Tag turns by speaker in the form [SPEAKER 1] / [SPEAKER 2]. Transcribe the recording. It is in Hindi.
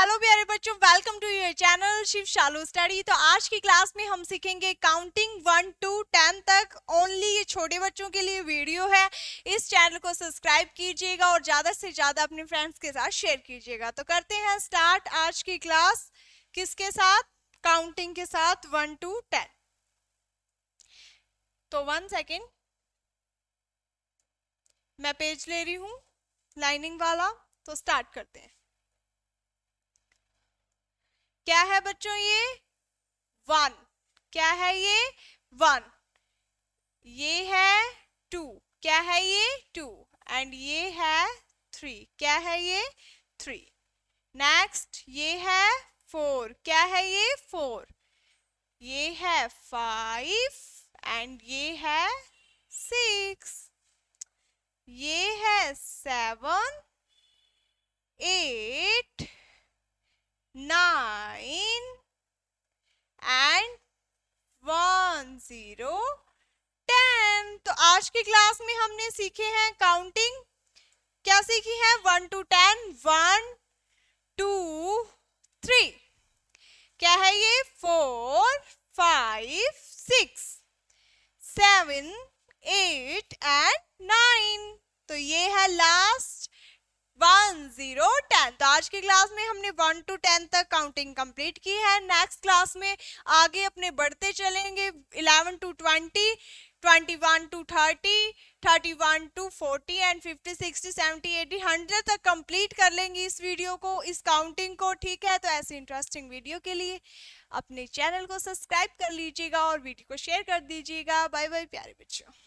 [SPEAKER 1] हेलो प्यारे बच्चों welcome to your channel Shiv Shalu study तो आज की क्लास में हम सीखेंगे काउंटिंग वन टू टेन तक ओनली ये छोटे बच्चों के लिए वीडियो है इस चैनल को सब्सक्राइब कीजिएगा और ज़्यादा से ज़्यादा अपने फ्रेंड्स के साथ शेयर कीजिएगा तो करते हैं स्टार्ट आज की क्लास किसके साथ काउंटिंग के साथ वन टू टेन तो वन सेकेंड मैं पेज ले रही हूँ लाइनिंग वाला तो स्टार्ट करते हैं क्या है बच्चों ये वन क्या है ये वन ये है टू क्या है ये टू एंड ये है थ्री क्या है ये थ्री नेक्स्ट ये है फोर क्या है ये फोर ये है फाइव एंड ये है सिक्स ये है seven eight nine zero ten तो आज की क्लास में हमने सीखे हैं काउंटिंग क्या सीखी है one to ten one two three क्या है ये four five six seven eight and nine तो ये है लास्ट वन जीरो टेन तो आज की क्लास में हमने वन टू टेन तक काउंटिंग कंप्लीट की है नेक्स्ट क्लास में आगे अपने बढ़ते चलेंगे eleven to twenty twenty one to thirty thirty one to forty and fifty sixty seventy eighty hundred तक कंप्लीट कर लेंगे इस वीडियो को इस काउंटिंग को ठीक है तो ऐसी इंटरेस्टिंग वीडियो के लिए अपने चैनल को सब्सक्राइब कर लीजिएगा और वीडियो को शेयर कर दीजिएगा बाय बाय प्यारे बच्चों